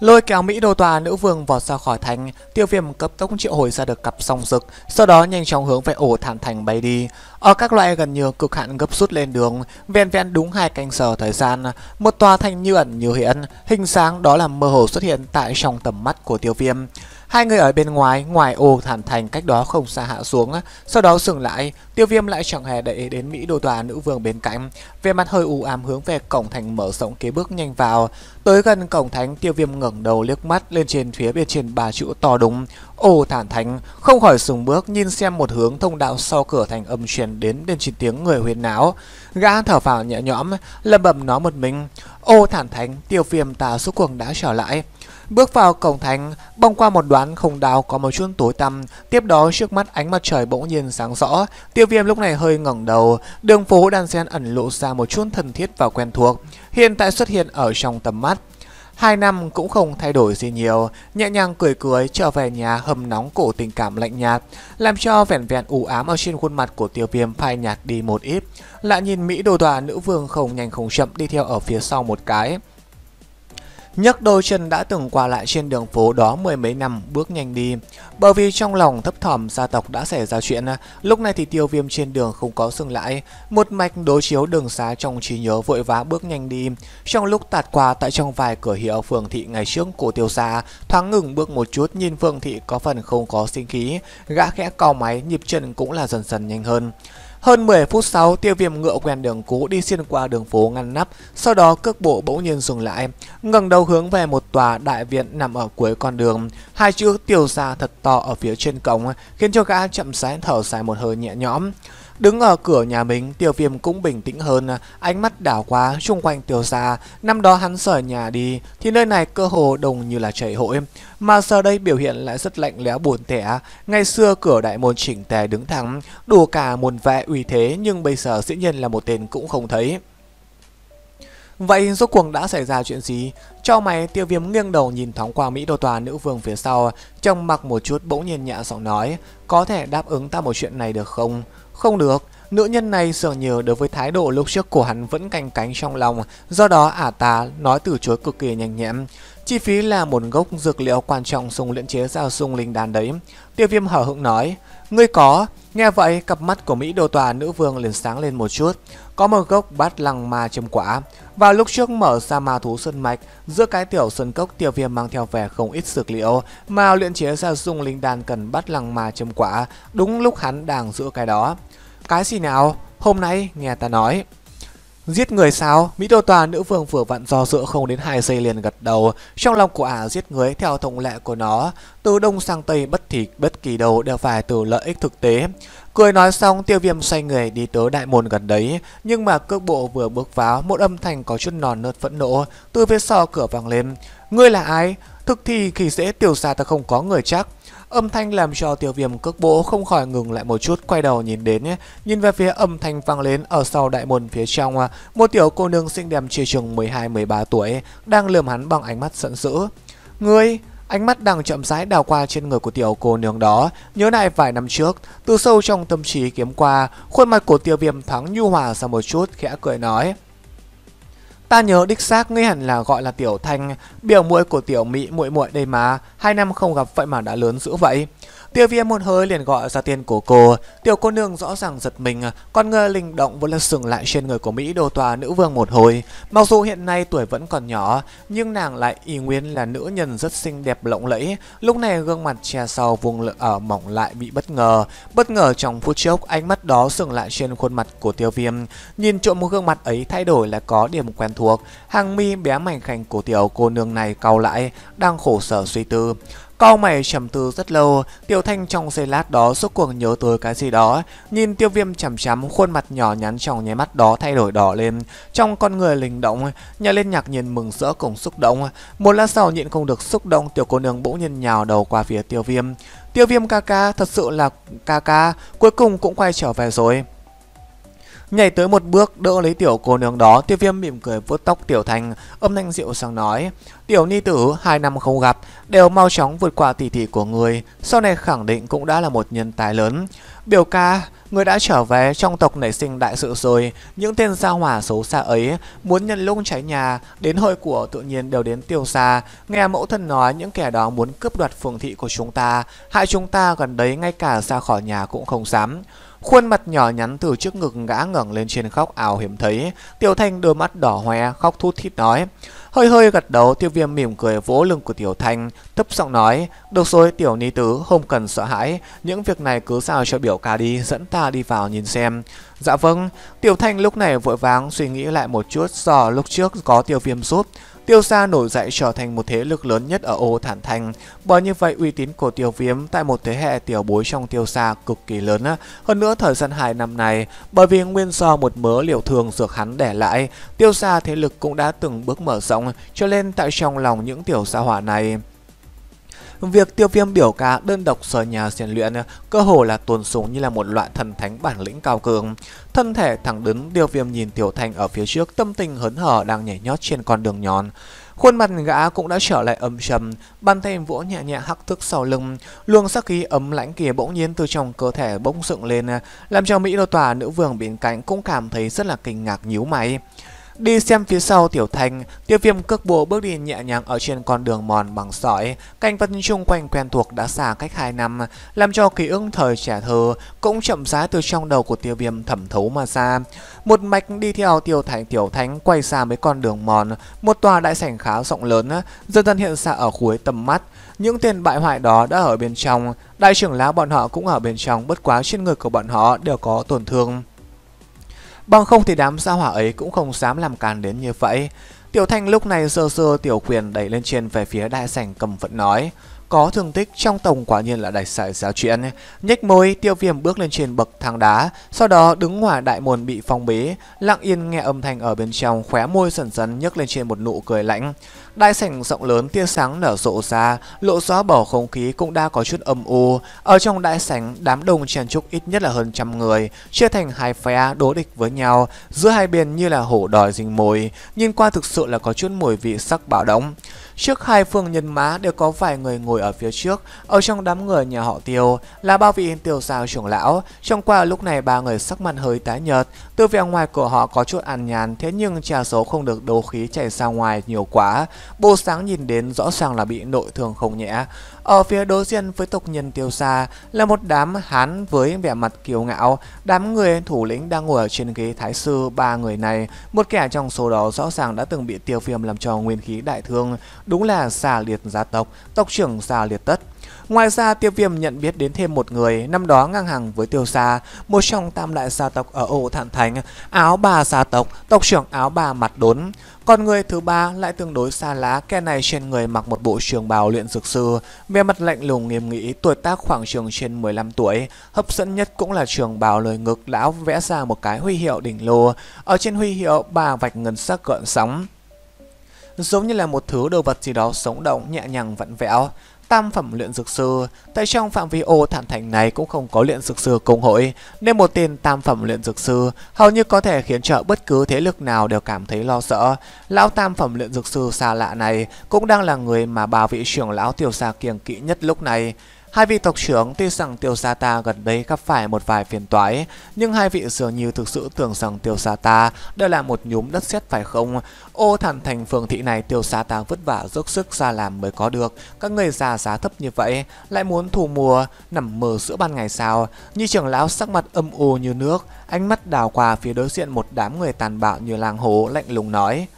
Lôi kéo Mỹ đô tòa nữ vương vọt ra khỏi thành, tiêu viêm cấp tốc triệu hồi ra được cặp song rực, sau đó nhanh chóng hướng về ổ thản thành bay đi. Ở các loại gần như cực hạn gấp rút lên đường, ven ven đúng hai canh giờ thời gian, một tòa thành như ẩn như hiện, hình dáng đó là mơ hồ xuất hiện tại trong tầm mắt của tiêu viêm. Hai người ở bên ngoài, ngoài ô thản thành cách đó không xa hạ xuống, sau đó dừng lại, tiêu viêm lại chẳng hề để ý đến Mỹ đô tòa nữ vương bên cạnh. Về mặt hơi u ám hướng về cổng thành mở rộng kế bước nhanh vào. Tới gần cổng thành tiêu viêm ngẩng đầu liếc mắt lên trên phía bên trên ba chữ to đúng. Ô thản thành, không khỏi dừng bước nhìn xem một hướng thông đạo sau cửa thành âm truyền đến đến chín tiếng người huyền náo. Gã thở vào nhẹ nhõm, lầm bầm nó một mình. Ô thản thánh, tiêu viêm ta suốt cuồng đã trở lại. Bước vào cổng thành bong qua một đoạn không đào có một chút tối tăm, tiếp đó trước mắt ánh mặt trời bỗng nhiên sáng rõ, tiêu viêm lúc này hơi ngẩng đầu, đường phố đan sen ẩn lộ ra một chút thân thiết và quen thuộc, hiện tại xuất hiện ở trong tầm mắt. Hai năm cũng không thay đổi gì nhiều, nhẹ nhàng cười cười trở về nhà hầm nóng cổ tình cảm lạnh nhạt, làm cho vẻn vẹn u ám ở trên khuôn mặt của tiêu viêm phai nhạt đi một ít. Lại nhìn Mỹ đồ tòa nữ vương không nhanh không chậm đi theo ở phía sau một cái nhấc đôi chân đã từng qua lại trên đường phố đó mười mấy năm bước nhanh đi. Bởi vì trong lòng thấp thỏm gia tộc đã xảy ra chuyện, à, lúc này thì tiêu viêm trên đường không có dừng lại, một mạch đối chiếu đường xá trong trí nhớ vội vã bước nhanh đi. Trong lúc tạt qua tại trong vài cửa hiệu phường thị ngày trước của tiêu xa thoáng ngừng bước một chút nhìn phường thị có phần không có sinh khí, gã khẽ cao máy nhịp chân cũng là dần dần nhanh hơn. Hơn 10 phút sau, tiêu viêm ngựa quen đường cũ đi xuyên qua đường phố ngăn nắp, sau đó cước bộ bỗng nhiên dừng lại, ngẩng đầu hướng về một tòa đại viện nằm ở cuối con đường. Hai chữ tiêu xa thật to ở phía trên cổng, khiến cho gã chậm rãi thở dài một hơi nhẹ nhõm. Đứng ở cửa nhà mình, tiêu viêm cũng bình tĩnh hơn, ánh mắt đảo qua xung quanh tiêu gia. Năm đó hắn sở nhà đi, thì nơi này cơ hồ đồng như là chảy hội. Mà giờ đây biểu hiện lại rất lạnh lẽo buồn tẻ. Ngày xưa cửa đại môn chỉnh tề đứng thẳng, đủ cả môn vẻ uy thế nhưng bây giờ dĩ nhiên là một tên cũng không thấy. Vậy rốt cuộc đã xảy ra chuyện gì? Cho mày tiêu viêm nghiêng đầu nhìn thoáng qua Mỹ đô tòa nữ vương phía sau, trong mặc một chút bỗng nhiên nhẹ giọng nói, có thể đáp ứng ta một chuyện này được không? Không được, nữ nhân này dường như đối với thái độ lúc trước của hắn vẫn canh cánh trong lòng, do đó ả ta nói từ chối cực kỳ nhanh nhẽm. Chi phí là một gốc dược liệu quan trọng dùng luyện chế ra sung linh đan đấy. Tiêu viêm hở hững nói, ngươi có, nghe vậy cặp mắt của Mỹ đồ tòa nữ vương liền sáng lên một chút. Có một gốc bát lăng ma châm quả, Vào lúc trước mở ra ma thú sơn mạch, giữa cái tiểu sơn cốc tiêu viêm mang theo về không ít dược liệu, mà luyện chế ra sung linh đan cần bát lăng ma châm quả, đúng lúc hắn đang giữ cái đó. Cái gì nào? Hôm nay nghe ta nói. Giết người sao? Mỹ Đô Toàn nữ vương vừa vặn do dự không đến 2 giây liền gật đầu. Trong lòng của ả giết người theo thông lệ của nó, từ đông sang tây bất thì bất kỳ đâu đều phải từ lợi ích thực tế. Cười nói xong tiêu viêm xoay người đi tới đại môn gần đấy, nhưng mà cước bộ vừa bước vào một âm thanh có chút nòn nớt phẫn nộ, từ phía sau cửa vang lên. Ngươi là ai? Thực thì khi dễ tiểu xa ta không có người chắc. Âm thanh làm cho tiểu viêm cước bộ không khỏi ngừng lại một chút quay đầu nhìn đến nhé. Nhìn về phía âm thanh vang lên ở sau đại môn phía trong, à, một tiểu cô nương xinh đẹp chỉ chừng 12-13 tuổi đang lườm hắn bằng ánh mắt giận dữ. Ngươi, Ánh mắt đang chậm rãi đào qua trên người của tiểu cô nương đó, nhớ lại vài năm trước, từ sâu trong tâm trí kiếm qua, khuôn mặt của Tiểu viêm thoáng nhu hòa ra một chút, khẽ cười nói. Ta nhớ đích xác ngươi hẳn là gọi là Tiểu Thanh, biểu muội của Tiểu Mỹ muội muội đây mà, hai năm không gặp vậy mà đã lớn dữ vậy. Tiêu viêm một hơi liền gọi ra tên của cô. Tiểu cô nương rõ ràng giật mình, con ngơ linh động vẫn là sừng lại trên người của Mỹ đồ tòa nữ vương một hồi. Mặc dù hiện nay tuổi vẫn còn nhỏ, nhưng nàng lại y nguyên là nữ nhân rất xinh đẹp lộng lẫy. Lúc này gương mặt che sau vùng lợ ở mỏng lại bị bất ngờ. Bất ngờ trong phút chốc, ánh mắt đó sừng lại trên khuôn mặt của tiêu viêm. Nhìn trộm một gương mặt ấy thay đổi là có điểm quen thuộc. Hàng mi bé mảnh khảnh của tiểu cô nương này cau lại, đang khổ sở suy tư. Cao mày trầm tư rất lâu, Tiêu Thanh trong giây lát đó suốt cuộc nhớ tới cái gì đó, nhìn Tiêu Viêm chằm chằm khuôn mặt nhỏ nhắn trong nháy mắt đó thay đổi đỏ lên, trong con người linh động, nhà lên nhạc nhìn mừng rỡ cùng xúc động, một lát sau nhịn không được xúc động tiểu cô nương bỗng nhiên nhào đầu qua phía Tiêu Viêm. Tiêu Viêm ca ca thật sự là ca ca, cuối cùng cũng quay trở về rồi. Nhảy tới một bước đỡ lấy tiểu cô nương đó Tiêu viêm mỉm cười vuốt tóc tiểu thành Âm thanh rượu sang nói Tiểu ni tử hai năm không gặp Đều mau chóng vượt qua tỷ tỷ của người Sau này khẳng định cũng đã là một nhân tài lớn Biểu ca Người đã trở về trong tộc nảy sinh đại sự rồi, những tên gia hỏa xấu xa ấy muốn nhân lung cháy nhà, đến hơi của tự nhiên đều đến tiêu xa. Nghe mẫu thân nói những kẻ đó muốn cướp đoạt phường thị của chúng ta, hại chúng ta gần đấy ngay cả ra khỏi nhà cũng không dám. Khuôn mặt nhỏ nhắn từ trước ngực ngã ngẩng lên trên khóc ảo hiếm thấy, Tiểu Thanh đôi mắt đỏ hoe, khóc thút thít nói. Hơi hơi gật đầu, Tiêu Viêm mỉm cười vỗ lưng của Tiểu Thanh, thấp giọng nói, "Được rồi, Tiểu Ni Tứ, không cần sợ hãi, những việc này cứ giao cho biểu ca đi, dẫn ta là đi vào nhìn xem. Dạ vâng, Tiểu Thanh lúc này vội vàng suy nghĩ lại một chút do lúc trước có tiêu viêm giúp. Tiêu gia nổi dậy trở thành một thế lực lớn nhất ở ô Thản Thành. Bởi như vậy uy tín của tiêu viêm tại một thế hệ tiểu bối trong tiêu gia cực kỳ lớn. Hơn nữa thời gian 2 năm này, bởi vì nguyên do một mớ liệu thường dược hắn để lại, tiêu gia thế lực cũng đã từng bước mở rộng cho nên tại trong lòng những tiểu gia hỏa này. Việc tiêu viêm biểu ca đơn độc sở nhà rèn luyện ờ, cơ hồ là tuồn súng như là một loại thần thánh bản lĩnh cao cường. Thân thể thẳng đứng tiêu viêm nhìn Tiểu thành ở phía trước tâm tình hớn hở đang nhảy nhót trên con đường nhòn. Khuôn mặt gã cũng đã trở lại âm trầm, bàn tay vỗ nhẹ nhẹ hắc thức sau lưng, luồng sắc khí ấm lãnh kia bỗng nhiên từ trong cơ thể bỗng dựng lên, ờ, làm cho Mỹ Đô Tòa nữ vương bên cạnh cũng cảm thấy rất là kinh ngạc nhíu mày. Đi xem phía sau tiểu thanh, tiêu viêm cước bộ bước đi nhẹ nhàng ở trên con đường mòn bằng sỏi, cảnh vật chung quanh quen thuộc đã xa cách 2 năm, làm cho ký ức thời trẻ thơ cũng chậm rãi từ trong đầu của tiêu viêm thẩm thấu mà ra. Một mạch đi theo Tiểu thành tiểu thánh quay xa mấy con đường mòn, một tòa đại sảnh khá rộng lớn, dần dần hiện ra ở cuối tầm mắt. Những tiền bại hoại đó đã ở bên trong, đại trưởng lão bọn họ cũng ở bên trong bất quá trên người của bọn họ đều có tổn thương. Bằng không thì đám gia hỏa ấy cũng không dám làm càn đến như vậy. Tiểu Thanh lúc này sơ sơ tiểu quyền đẩy lên trên về phía đại sảnh cầm phận nói. Có thương tích trong tổng quả nhiên là đại sải giáo chuyện. Nhếch môi, tiêu viêm bước lên trên bậc thang đá, sau đó đứng ngoài đại môn bị phong bế. Lặng yên nghe âm thanh ở bên trong, khóe môi sần sần nhấc lên trên một nụ cười lạnh. Đại sảnh rộng lớn tia sáng nở rộ ra, lộ rõ bầu không khí cũng đã có chút âm u. Ở trong đại sảnh, đám đông chen trúc ít nhất là hơn trăm người, chia thành hai phe đối địch với nhau, giữa hai bên như là hổ đòi rình mồi, nhìn qua thực sự là có chút mùi vị sắc bạo động. Trước hai phương nhân mã đều có vài người ngồi ở phía trước, ở trong đám người nhà họ tiêu là ba vị tiêu sao trưởng lão. Trong qua lúc này ba người sắc mặt hơi tái nhợt, từ vẻ ngoài của họ có chút ăn nhàn thế nhưng trà số không được đấu khí chảy ra ngoài nhiều quá. bộ sáng nhìn đến rõ ràng là bị nội thương không nhẹ. Ở phía đối diện với tộc nhân tiêu xa là một đám hán với vẻ mặt kiêu ngạo. Đám người thủ lĩnh đang ngồi ở trên ghế thái sư ba người này, một kẻ trong số đó rõ ràng đã từng bị tiêu viêm làm cho nguyên khí đại thương đúng là xà liệt gia tộc, tộc trưởng xà liệt tất. Ngoài ra, tiêu viêm nhận biết đến thêm một người, năm đó ngang hàng với tiêu xa, một trong tam đại gia tộc ở ổ Thản Thành, áo bà gia tộc, tộc trưởng áo bà mặt đốn. Còn người thứ ba lại tương đối xa lá, kẻ này trên người mặc một bộ trường bào luyện dược sư, về mặt lạnh lùng nghiêm nghị, tuổi tác khoảng trường trên 15 tuổi. Hấp dẫn nhất cũng là trường bào lời ngực lão vẽ ra một cái huy hiệu đỉnh lô, ở trên huy hiệu bà vạch ngân sắc gợn sóng giống như là một thứ đồ vật gì đó sống động nhẹ nhàng vặn vẹo. Tam phẩm luyện dược sư, tại trong phạm vi ô thản thành này cũng không có luyện dược sư công hội, nên một tên tam phẩm luyện dược sư hầu như có thể khiến trợ bất cứ thế lực nào đều cảm thấy lo sợ. Lão tam phẩm luyện dược sư xa lạ này cũng đang là người mà bà vị trưởng lão tiểu gia kiêng kỵ nhất lúc này. Hai vị tộc trưởng tuy rằng Tiêu Sa Ta gần đây gặp phải một vài phiền toái, nhưng hai vị dường như thực sự tưởng rằng Tiêu Sa Ta đây là một nhúm đất sét phải không? Ô thản thành phường thị này Tiêu Sa Ta vất vả dốc sức ra làm mới có được, các người già giá thấp như vậy lại muốn thù mùa, nằm mơ giữa ban ngày sao? Như trưởng lão sắc mặt âm u như nước, ánh mắt đào qua phía đối diện một đám người tàn bạo như làng hồ lạnh lùng nói.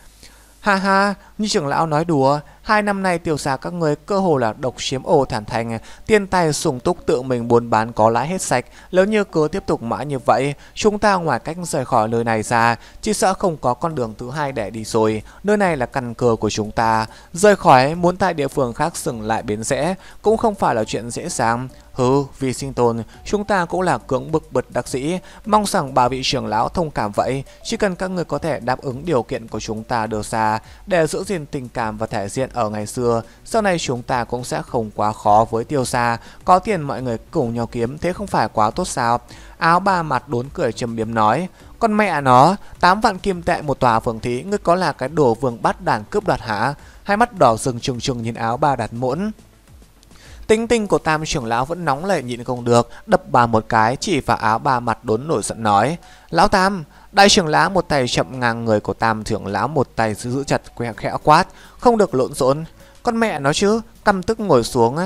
Ha ha, như trưởng lão nói đùa, hai năm nay tiểu xà các người cơ hồ là độc chiếm ổ thản thành, tiên tài sùng túc tự mình buôn bán có lãi hết sạch, nếu như cứ tiếp tục mãi như vậy, chúng ta ngoài cách rời khỏi nơi này ra, chỉ sợ không có con đường thứ hai để đi rồi, nơi này là căn cơ của chúng ta, rời khỏi muốn tại địa phương khác dừng lại bến rẽ cũng không phải là chuyện dễ dàng. Hừ, vì sinh tồn, chúng ta cũng là cưỡng bực bật đặc sĩ, mong rằng bà vị trưởng lão thông cảm vậy, chỉ cần các người có thể đáp ứng điều kiện của chúng ta đưa ra để giữ gìn diện tình cảm và thể diện ở ngày xưa, sau này chúng ta cũng sẽ không quá khó với tiêu xa, có tiền mọi người cùng nhau kiếm thế không phải quá tốt sao? Áo ba mặt đốn cười trầm biếm nói, con mẹ nó, 8 vạn kim tệ một tòa phường thí, ngươi có là cái đồ vương bắt đàn cướp đoạt hả? Hai mắt đỏ rừng trừng trừng nhìn áo ba đặt muỗn. Tinh tinh của tam trưởng lão vẫn nóng lệ nhịn không được, đập bà một cái chỉ vào áo ba mặt đốn nổi giận nói. Lão tam, Đại trưởng lão một tay chậm ngang người của tam trưởng lão một tay giữ chặt quẹo khẽ quát, không được lộn xộn. Con mẹ nó chứ, căm tức ngồi xuống.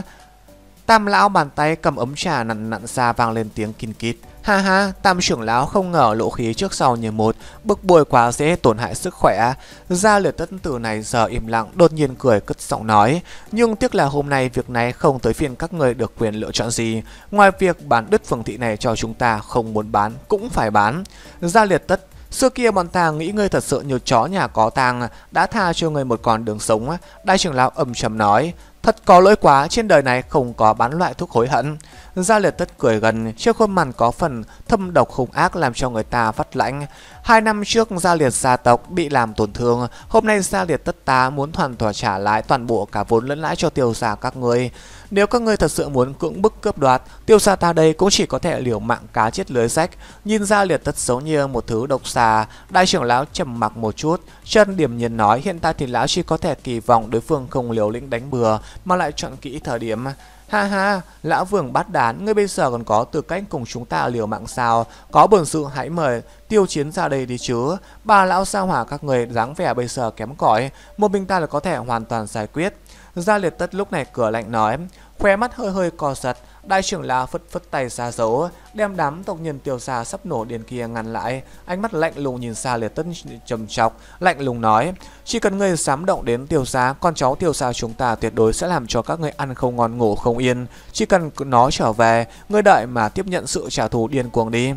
Tam lão bàn tay cầm ấm trà nặn nặn xa vang lên tiếng kinh kít. Ha ha, tam trưởng lão không ngờ lộ khí trước sau như một, bực bội quá dễ tổn hại sức khỏe. Gia liệt tất tử này giờ im lặng, đột nhiên cười cất giọng nói. Nhưng tiếc là hôm nay việc này không tới phiên các người được quyền lựa chọn gì. Ngoài việc bán đứt phường thị này cho chúng ta không muốn bán, cũng phải bán. Gia liệt tất Xưa kia bọn ta nghĩ ngươi thật sự như chó nhà có tang đã tha cho ngươi một con đường sống. Đại trưởng lão ầm trầm nói, thật có lỗi quá, trên đời này không có bán loại thuốc hối hận. Gia liệt tất cười gần trước khuôn mặt có phần thâm độc hung ác làm cho người ta phát lãnh. Hai năm trước Gia liệt gia tộc bị làm tổn thương, hôm nay Gia liệt tất ta muốn hoàn toàn trả lại toàn bộ cả vốn lẫn lãi cho tiêu gia các ngươi. Nếu các ngươi thật sự muốn cưỡng bức cướp đoạt, tiêu gia ta đây cũng chỉ có thể liều mạng cá chết lưới rách. Nhìn Gia liệt tất giống như một thứ độc xà, đại trưởng lão trầm mặc một chút, chân điểm nhìn nói hiện tại thì lão chỉ có thể kỳ vọng đối phương không liều lĩnh đánh bừa mà lại chọn kỹ thời điểm. Ha ha, lão vương bát đán, ngươi bây giờ còn có tư cách cùng chúng ta liều mạng sao? Có bổn sự hãy mời tiêu chiến ra đây đi chứ. ba lão sao hỏa các người dáng vẻ bây giờ kém cỏi, một mình ta là có thể hoàn toàn giải quyết. Gia liệt tất lúc này cửa lạnh nói, Khóe mắt hơi hơi co giật, đại trưởng lão phất phất tay ra dấu, đem đám tộc nhân tiêu xa sắp nổ điên kia ngăn lại. Ánh mắt lạnh lùng nhìn xa liệt tất trầm trọc, lạnh lùng nói, chỉ cần ngươi dám động đến tiêu xa, con cháu tiêu xa chúng ta tuyệt đối sẽ làm cho các ngươi ăn không ngon ngủ không yên. Chỉ cần nó trở về, ngươi đợi mà tiếp nhận sự trả thù điên cuồng đi.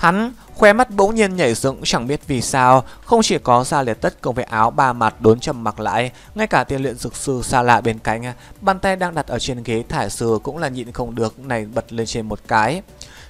Hắn khóe mắt bỗng nhiên nhảy dựng chẳng biết vì sao, không chỉ có ra liệt tất cùng với áo ba mặt đốn trầm mặc lại, ngay cả tiên luyện dược sư xa lạ bên cạnh, bàn tay đang đặt ở trên ghế thải sư cũng là nhịn không được này bật lên trên một cái.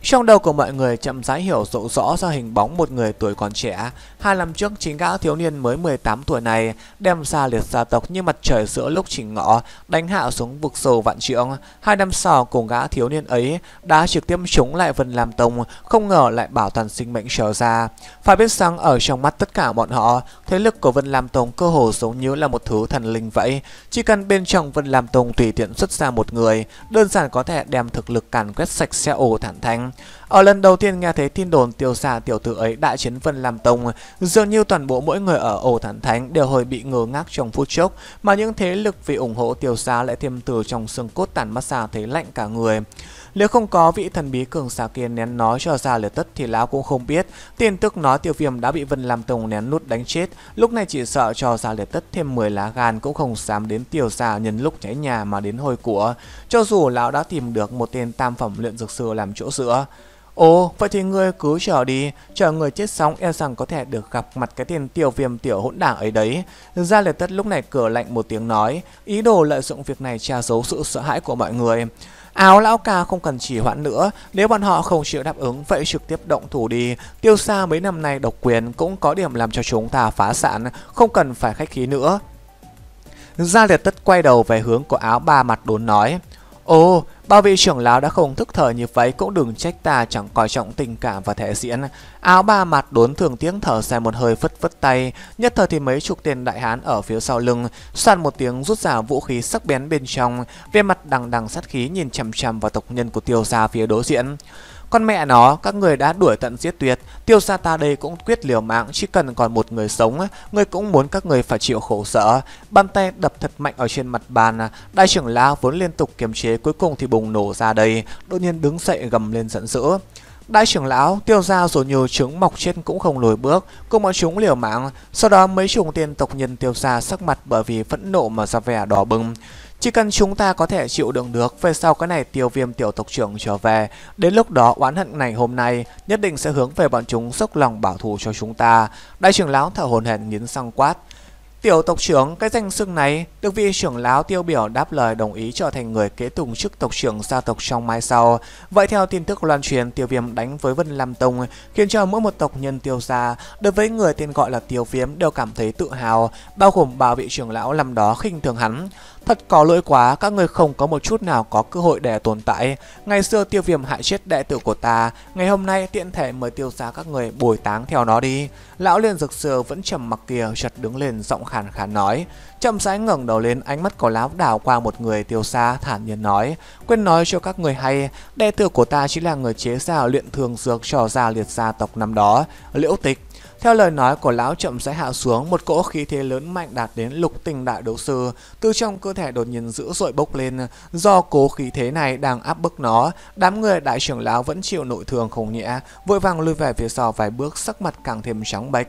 Trong đầu của mọi người chậm rãi hiểu rộ rõ ra hình bóng một người tuổi còn trẻ. Hai năm trước chính gã thiếu niên mới 18 tuổi này đem xa liệt gia tộc như mặt trời giữa lúc chỉnh ngọ đánh hạ xuống vực sâu vạn trượng. Hai năm sau cùng gã thiếu niên ấy đã trực tiếp chống lại Vân Lam Tông không ngờ lại bảo toàn sinh mệnh trở ra. Phải biết rằng ở trong mắt tất cả bọn họ thế lực của Vân Lam Tông cơ hồ giống như là một thứ thần linh vậy. Chỉ cần bên trong Vân Lam Tông tùy tiện xuất ra một người đơn giản có thể đem thực lực càn quét sạch xe ổ thản thanh ở lần đầu tiên nghe thấy tin đồn tiêu xà tiểu tử ấy đại chiến phân làm tông, dường như toàn bộ mỗi người ở ổ thản thánh đều hồi bị ngơ ngác trong phút chốc, mà những thế lực vì ủng hộ tiêu xà lại thêm từ trong xương cốt tàn mắt xa thấy lạnh cả người. Nếu không có vị thần bí cường xà kia nén nói cho ra lửa tất thì lão cũng không biết. Tin tức nói tiêu viêm đã bị Vân Lam Tông nén nút đánh chết. Lúc này chỉ sợ cho ra lửa tất thêm 10 lá gan cũng không dám đến tiêu xà nhân lúc cháy nhà mà đến hồi của. Cho dù lão đã tìm được một tên tam phẩm luyện dược sư làm chỗ dựa nữa. Ồ, vậy thì ngươi cứ chờ đi, chờ người chết xong e rằng có thể được gặp mặt cái tiền tiểu viêm tiểu hỗn đảng ấy đấy. Gia liệt tất lúc này cửa lạnh một tiếng nói, ý đồ lợi dụng việc này che giấu sự sợ hãi của mọi người. Áo lão ca không cần chỉ hoãn nữa, nếu bọn họ không chịu đáp ứng vậy trực tiếp động thủ đi. Tiêu xa mấy năm nay độc quyền cũng có điểm làm cho chúng ta phá sản, không cần phải khách khí nữa. Gia liệt tất quay đầu về hướng của áo ba mặt đốn nói. Ồ, Ba vị trưởng lão đã không thức thở như vậy cũng đừng trách ta chẳng coi trọng tình cảm và thể diễn. Áo ba mặt đốn thường tiếng thở dài một hơi phất phất tay, nhất thời thì mấy chục tên đại hán ở phía sau lưng, soạn một tiếng rút ra vũ khí sắc bén bên trong, về mặt đằng đằng sát khí nhìn chằm chằm vào tộc nhân của tiêu gia phía đối diện. Con mẹ nó, các người đã đuổi tận giết tuyệt, tiêu gia ta đây cũng quyết liều mạng, chỉ cần còn một người sống, người cũng muốn các người phải chịu khổ sở. Bàn tay đập thật mạnh ở trên mặt bàn, đại trưởng lão vốn liên tục kiềm chế cuối cùng thì bùng nổ ra đây, đột nhiên đứng dậy gầm lên giận dữ. Đại trưởng lão tiêu gia dù nhiều trứng mọc trên cũng không lùi bước, cùng bọn chúng liều mạng, sau đó mấy chủng tiên tộc nhân tiêu gia sắc mặt bởi vì phẫn nộ mà ra vẻ đỏ bừng. Chỉ cần chúng ta có thể chịu đựng được về sau cái này tiêu viêm tiểu tộc trưởng trở về, đến lúc đó oán hận này hôm nay nhất định sẽ hướng về bọn chúng dốc lòng bảo thủ cho chúng ta. Đại trưởng lão thở hồn hển nghiến sang quát. Tiểu tộc trưởng, cái danh xưng này được vị trưởng lão tiêu biểu đáp lời đồng ý trở thành người kế tùng chức tộc trưởng gia tộc trong mai sau. Vậy theo tin tức loan truyền, tiêu viêm đánh với Vân Lam Tông, khiến cho mỗi một tộc nhân tiêu gia, đối với người tên gọi là tiêu viêm đều cảm thấy tự hào, bao gồm ba vị trưởng lão năm đó khinh thường hắn. Thật có lỗi quá, các người không có một chút nào có cơ hội để tồn tại. Ngày xưa tiêu viêm hại chết đệ tử của ta, ngày hôm nay tiện thể mời tiêu xa các người bồi táng theo nó đi. Lão liên rực sờ vẫn trầm mặc kìa, chật đứng lên giọng khàn khàn nói. Chậm rãi ngẩng đầu lên ánh mắt có láo đảo qua một người tiêu xa thản nhiên nói. Quên nói cho các người hay, đệ tử của ta chỉ là người chế ra luyện thường dược cho ra liệt gia tộc năm đó, liễu tịch. Theo lời nói của lão chậm rãi hạ xuống, một cỗ khí thế lớn mạnh đạt đến lục tình đại đấu sư, từ trong cơ thể đột nhiên dữ dội bốc lên. Do cố khí thế này đang áp bức nó, đám người đại trưởng lão vẫn chịu nội thương không nhẹ, vội vàng lùi về phía sau vài bước sắc mặt càng thêm trắng bệch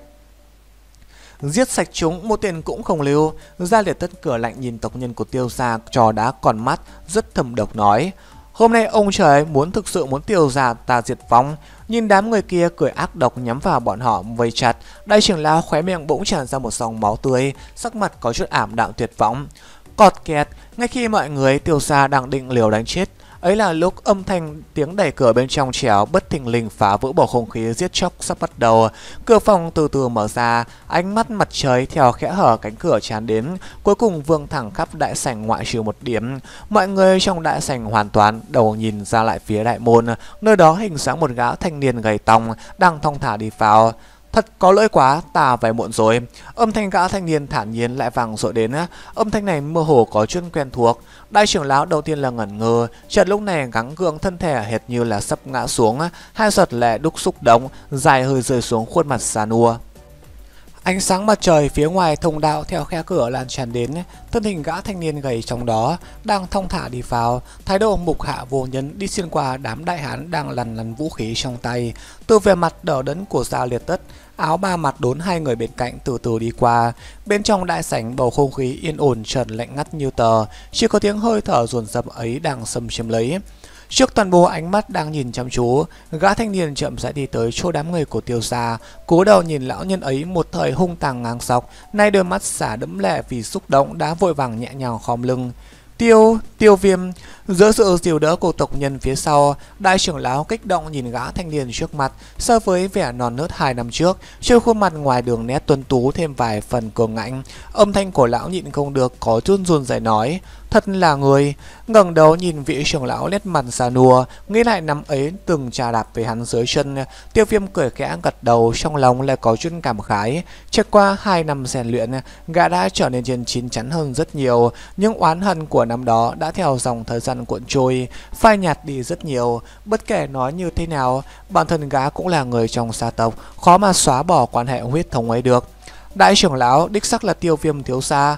giết sạch chúng một tiền cũng không lưu ra liệt tất cửa lạnh nhìn tộc nhân của tiêu gia trò đá còn mắt rất thầm độc nói Hôm nay ông trời muốn thực sự muốn tiêu giả ta, diệt vong Nhìn đám người kia cười ác độc nhắm vào bọn họ vây chặt Đại trưởng lão khóe miệng bỗng tràn ra một dòng máu tươi Sắc mặt có chút ảm đạm tuyệt vọng Cọt kẹt ngay khi mọi người tiêu xa đang định liều đánh chết Ấy là lúc âm thanh tiếng đẩy cửa bên trong chéo bất thình lình phá vỡ bầu không khí giết chóc sắp bắt đầu. Cửa phòng từ từ mở ra, ánh mắt mặt trời theo khẽ hở cánh cửa tràn đến, cuối cùng vương thẳng khắp đại sảnh ngoại trừ một điểm. Mọi người trong đại sảnh hoàn toàn đầu nhìn ra lại phía đại môn, nơi đó hình dáng một gã thanh niên gầy tòng đang thong thả đi vào. Thật có lỗi quá, ta về muộn rồi. Âm thanh gã thanh niên thản nhiên lại vàng dội đến. Âm thanh này mơ hồ có chút quen thuộc. Đại trưởng lão đầu tiên là ngẩn ngơ. Chợt lúc này gắng gượng thân thể hệt như là sắp ngã xuống. Hai giọt lệ đúc xúc động, dài hơi rơi xuống khuôn mặt xa nua. Ánh sáng mặt trời phía ngoài thông đạo theo khe cửa lan tràn đến, thân hình gã thanh niên gầy trong đó đang thong thả đi vào, thái độ mục hạ vô nhân đi xuyên qua đám đại hán đang lằn lằn vũ khí trong tay. Từ về mặt đỏ đẫn của gia liệt tất, áo ba mặt đốn hai người bên cạnh từ từ đi qua. Bên trong đại sảnh bầu không khí yên ổn trần lạnh ngắt như tờ, chỉ có tiếng hơi thở ruồn rập ấy đang xâm chiếm lấy. Trước toàn bộ ánh mắt đang nhìn chăm chú, gã thanh niên chậm rãi đi tới chỗ đám người của tiêu gia, cúi đầu nhìn lão nhân ấy một thời hung tàng ngang sọc, nay đôi mắt xả đẫm lệ vì xúc động đã vội vàng nhẹ nhàng khom lưng. Tiêu, tiêu viêm, Giữa sự dìu đỡ của tộc nhân phía sau, đại trưởng lão kích động nhìn gã thanh niên trước mặt so với vẻ non nớt hai năm trước, trên khuôn mặt ngoài đường nét tuân tú thêm vài phần cường ngạnh. Âm thanh của lão nhịn không được có chút run rẩy nói, thật là người. ngẩng đầu nhìn vị trưởng lão nét mặt xa nua, nghĩ lại năm ấy từng trà đạp về hắn dưới chân, tiêu viêm cười khẽ gật đầu trong lòng lại có chút cảm khái. Trải qua hai năm rèn luyện, gã đã trở nên trên chín chắn hơn rất nhiều, nhưng oán hận của năm đó đã theo dòng thời gian cuộn trôi, phai nhạt đi rất nhiều, bất kể nói như thế nào, bản thân gã cũng là người trong gia tộc, khó mà xóa bỏ quan hệ huyết thống ấy được. Đại trưởng lão đích xác là tiêu viêm thiếu gia.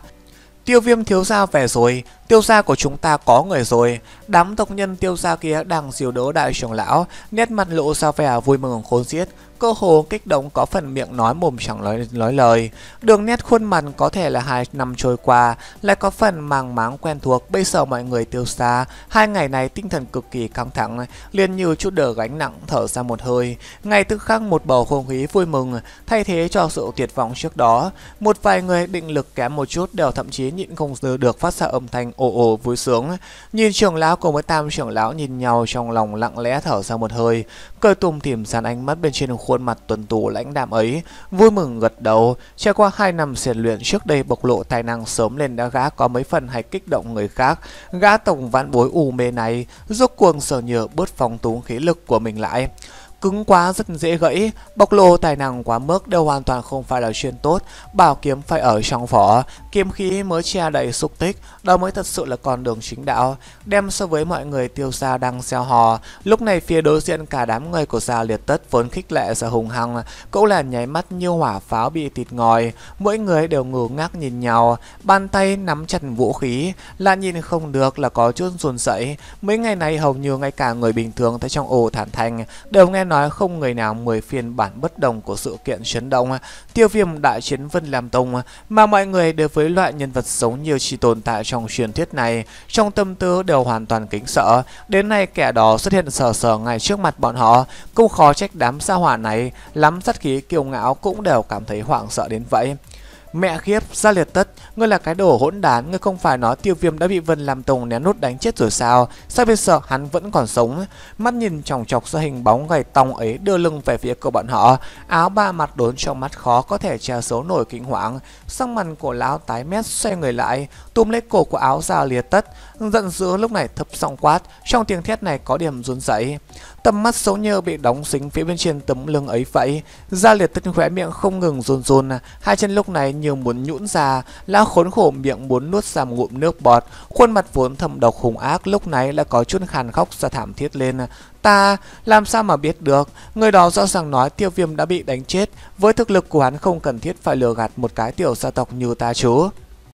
Tiêu viêm thiếu gia về rồi, Tiêu gia của chúng ta có người rồi, đám tộc nhân tiêu gia kia đang diều đỡ đại trưởng lão, nét mặt lộ ra vẻ vui mừng khốn xiết, cơ hồ kích động có phần miệng nói mồm chẳng nói, nói lời. Đường nét khuôn mặt có thể là hai năm trôi qua, lại có phần màng máng quen thuộc, bây giờ mọi người tiêu xa. Hai ngày này tinh thần cực kỳ căng thẳng, liền như chút đỡ gánh nặng thở ra một hơi. Ngày tức khắc một bầu không khí vui mừng, thay thế cho sự tuyệt vọng trước đó. Một vài người định lực kém một chút đều thậm chí nhịn không được phát ra âm thanh ồ ồ vui sướng. Nhìn trưởng lão cùng với tam trưởng lão nhìn nhau trong lòng lặng lẽ thở ra một hơi. Cơ tùng tìm sàn ánh mắt bên trên khuôn mặt tuần tù lãnh đạm ấy. Vui mừng gật đầu. Trải qua hai năm rèn luyện trước đây bộc lộ tài năng sớm lên đã gã có mấy phần hay kích động người khác. Gã tổng vãn bối u mê này rốt cuồng sở nhờ bớt phòng túng khí lực của mình lại cứng quá rất dễ gãy, bộc lộ tài năng quá mức đều hoàn toàn không phải là chuyên tốt, bảo kiếm phải ở trong vỏ, kim khí mới che đầy xúc tích, đó mới thật sự là con đường chính đạo, đem so với mọi người tiêu gia đang xeo hò. Lúc này phía đối diện cả đám người của gia liệt tất vốn khích lệ và hùng hăng, cũng là nháy mắt như hỏa pháo bị tịt ngòi. Mỗi người đều ngủ ngác nhìn nhau, bàn tay nắm chặt vũ khí, là nhìn không được là có chút run rẩy. Mấy ngày này hầu như ngay cả người bình thường tại trong ổ thản thành đều nghe nói không người nào mười phiên bản bất đồng của sự kiện chấn động. Tiêu viêm đại chiến Vân Lam Tông mà mọi người đều với với loại nhân vật giống như chỉ tồn tại trong truyền thuyết này, trong tâm tư đều hoàn toàn kính sợ. Đến nay kẻ đó xuất hiện sờ sờ ngay trước mặt bọn họ, cũng khó trách đám gia hỏa này, lắm sát khí kiêu ngạo cũng đều cảm thấy hoảng sợ đến vậy. Mẹ khiếp, ra liệt tất, ngươi là cái đồ hỗn đán, ngươi không phải nói tiêu viêm đã bị Vân làm Tùng ném nút đánh chết rồi sao? Sao bây giờ hắn vẫn còn sống? Mắt nhìn chòng chọc ra hình bóng gầy tòng ấy đưa lưng về phía cậu bọn họ, áo ba mặt đốn trong mắt khó có thể che số nổi kinh hoàng. Sang mặt của lão tái mét xoay người lại, túm lấy cổ của áo ra liệt tất, giận dữ lúc này thấp giọng quát, trong tiếng thét này có điểm run rẩy. Tầm mắt xấu nhơ bị đóng xính phía bên trên tấm lưng ấy vậy. Gia liệt tức khóe miệng không ngừng rôn run, hai chân lúc này như muốn nhũn ra, lão khốn khổ miệng muốn nuốt ra ngụm nước bọt. Khuôn mặt vốn thầm độc hùng ác lúc này lại có chút khàn khóc ra thảm thiết lên. Ta, làm sao mà biết được, người đó rõ ràng nói tiêu viêm đã bị đánh chết, với thực lực của hắn không cần thiết phải lừa gạt một cái tiểu gia tộc như ta chú.